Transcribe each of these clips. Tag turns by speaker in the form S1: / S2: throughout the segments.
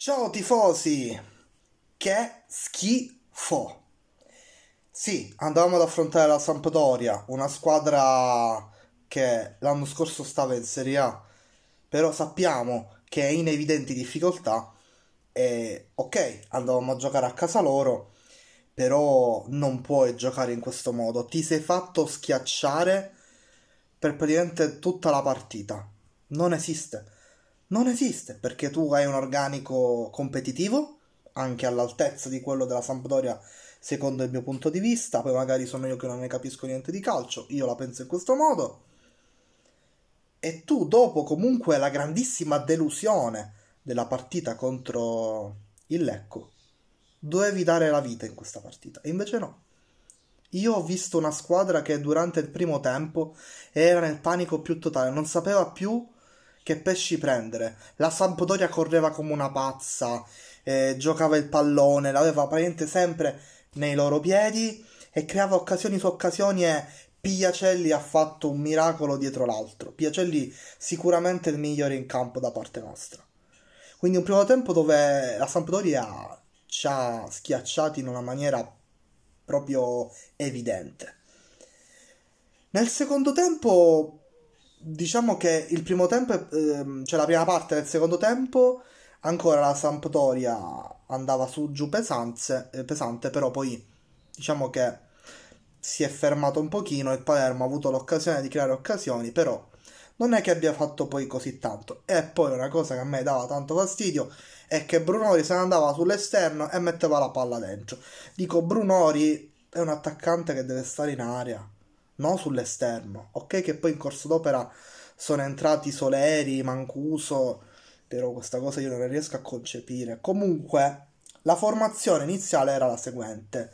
S1: Ciao tifosi! Che schifo! Sì, andavamo ad affrontare la Sampdoria, una squadra che l'anno scorso stava in Serie A, però sappiamo che è in evidenti difficoltà e ok, andavamo a giocare a casa loro, però non puoi giocare in questo modo, ti sei fatto schiacciare per praticamente tutta la partita, non esiste non esiste perché tu hai un organico competitivo anche all'altezza di quello della Sampdoria secondo il mio punto di vista poi magari sono io che non ne capisco niente di calcio io la penso in questo modo e tu dopo comunque la grandissima delusione della partita contro il Lecco dovevi dare la vita in questa partita e invece no io ho visto una squadra che durante il primo tempo era nel panico più totale non sapeva più che pesci prendere. La Sampdoria correva come una pazza, eh, giocava il pallone, l'aveva praticamente sempre nei loro piedi e creava occasioni su occasioni e Piacelli ha fatto un miracolo dietro l'altro. Piacelli sicuramente il migliore in campo da parte nostra. Quindi un primo tempo dove la Sampdoria ci ha schiacciati in una maniera proprio evidente. Nel secondo tempo diciamo che il primo tempo, ehm, cioè la prima parte del secondo tempo, ancora la Sampdoria andava su giù pesante, eh, pesante però poi diciamo che si è fermato un pochino e Palermo ha avuto l'occasione di creare occasioni, però non è che abbia fatto poi così tanto. E poi una cosa che a me dava tanto fastidio è che Brunori se ne andava sull'esterno e metteva la palla dentro. Dico, Brunori è un attaccante che deve stare in area no? Sull'esterno, ok? Che poi in corso d'opera sono entrati Soleri, Mancuso, però questa cosa io non la riesco a concepire. Comunque, la formazione iniziale era la seguente.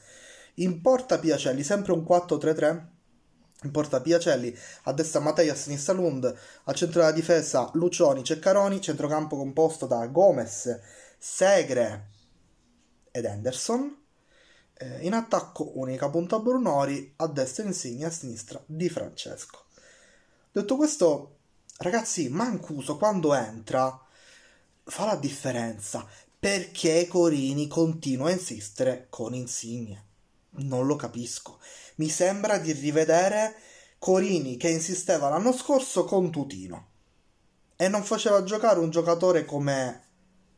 S1: In porta Piacelli, sempre un 4-3-3. In porta Piacelli, a destra Mattei, a sinistra Lund, al centro della difesa Lucioni, Ceccaroni, centrocampo composto da Gomez, Segre ed Henderson eh, in attacco unica, punta Brunori, a destra Insigne, a sinistra Di Francesco. Detto questo, ragazzi, Mancuso quando entra fa la differenza perché Corini continua a insistere con Insigne. Non lo capisco. Mi sembra di rivedere Corini che insisteva l'anno scorso con Tutino e non faceva giocare un giocatore come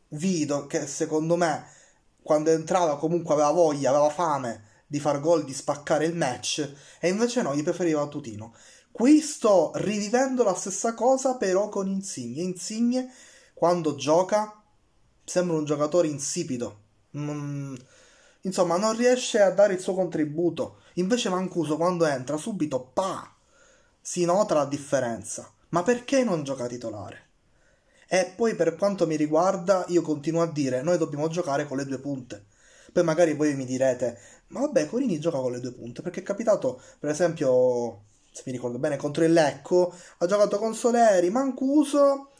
S1: Vido, che secondo me quando entrava comunque aveva voglia, aveva fame di far gol, di spaccare il match, e invece no, gli preferiva Tutino. Qui sto rivivendo la stessa cosa però con Insigne. Insigne quando gioca sembra un giocatore insipido. Mm, insomma, non riesce a dare il suo contributo. Invece Mancuso quando entra subito, pa, si nota la differenza. Ma perché non gioca titolare? E poi per quanto mi riguarda, io continuo a dire, noi dobbiamo giocare con le due punte. Poi magari voi mi direte, ma vabbè, Corini gioca con le due punte, perché è capitato, per esempio, se mi ricordo bene, contro il Lecco, ha giocato con Soleri, Mancuso,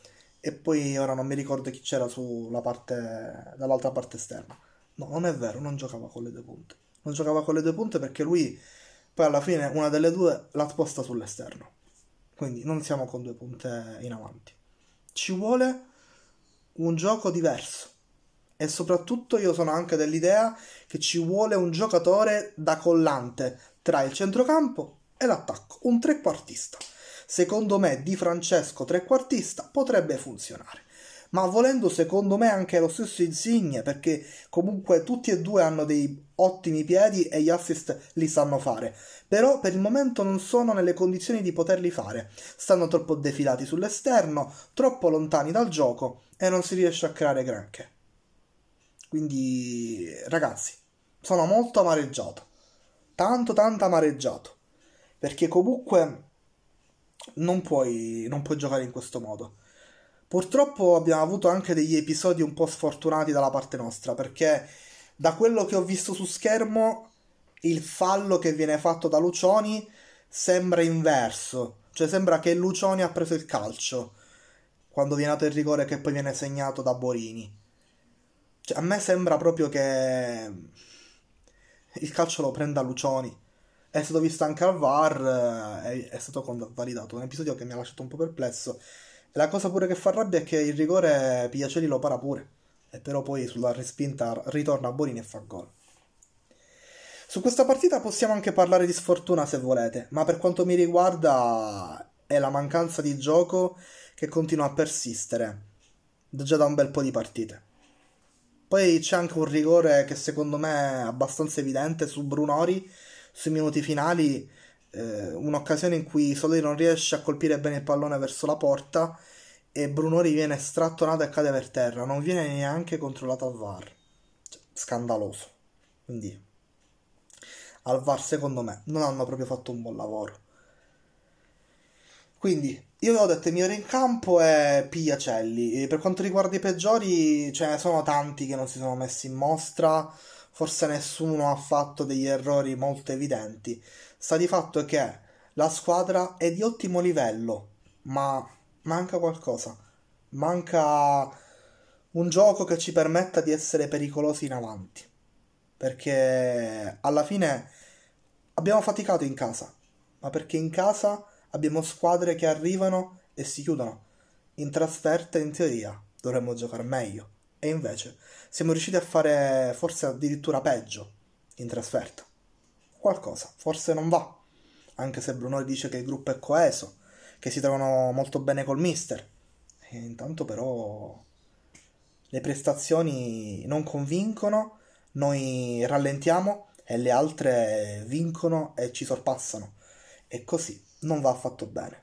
S1: e poi ora non mi ricordo chi c'era sulla parte, dall'altra parte esterna. No, non è vero, non giocava con le due punte. Non giocava con le due punte perché lui, poi alla fine, una delle due l'ha sposta sull'esterno. Quindi non siamo con due punte in avanti ci vuole un gioco diverso. E soprattutto io sono anche dell'idea che ci vuole un giocatore da collante tra il centrocampo e l'attacco, un trequartista. Secondo me Di Francesco trequartista potrebbe funzionare ma volendo secondo me anche lo stesso Insigne, perché comunque tutti e due hanno dei ottimi piedi e gli assist li sanno fare, però per il momento non sono nelle condizioni di poterli fare, stanno troppo defilati sull'esterno, troppo lontani dal gioco e non si riesce a creare granché. Quindi ragazzi, sono molto amareggiato, tanto tanto amareggiato, perché comunque non puoi, non puoi giocare in questo modo. Purtroppo abbiamo avuto anche degli episodi un po' sfortunati dalla parte nostra, perché da quello che ho visto su schermo, il fallo che viene fatto da Lucioni sembra inverso, cioè sembra che Lucioni ha preso il calcio quando viene dato il rigore che poi viene segnato da Borini. Cioè, a me sembra proprio che il calcio lo prenda Lucioni. È stato visto anche al VAR, eh, è, è stato validato. Un episodio che mi ha lasciato un po' perplesso la cosa pure che fa rabbia è che il rigore Piacelli lo para pure, e però poi sulla respinta ritorna a Borini e fa gol. Su questa partita possiamo anche parlare di sfortuna se volete, ma per quanto mi riguarda è la mancanza di gioco che continua a persistere già da un bel po' di partite. Poi c'è anche un rigore che secondo me è abbastanza evidente su Brunori, sui minuti finali, eh, un'occasione in cui Soleri non riesce a colpire bene il pallone verso la porta e Brunori viene strattonato e cade per terra, non viene neanche controllato al VAR. Cioè, scandaloso. Quindi al VAR secondo me non hanno proprio fatto un buon lavoro. Quindi io avevo detto il migliore in campo è Piacelli. Per quanto riguarda i peggiori, ce ne sono tanti che non si sono messi in mostra forse nessuno ha fatto degli errori molto evidenti. Sta di fatto che la squadra è di ottimo livello, ma manca qualcosa. Manca un gioco che ci permetta di essere pericolosi in avanti. Perché alla fine abbiamo faticato in casa, ma perché in casa abbiamo squadre che arrivano e si chiudono. In trasferta, in teoria, dovremmo giocare meglio. E invece siamo riusciti a fare forse addirittura peggio in trasferta. Qualcosa, forse non va. Anche se Brunori dice che il gruppo è coeso, che si trovano molto bene col mister. E intanto però le prestazioni non convincono, noi rallentiamo e le altre vincono e ci sorpassano. E così non va affatto bene.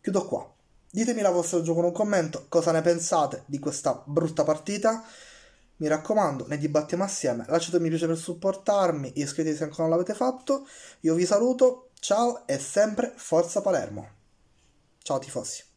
S1: Chiudo qua. Ditemi la vostra gioco in un commento, cosa ne pensate di questa brutta partita. Mi raccomando, ne dibattiamo assieme. Lasciate un mi piace per supportarmi, iscrivetevi se ancora non l'avete fatto. Io vi saluto, ciao e sempre Forza Palermo. Ciao tifosi.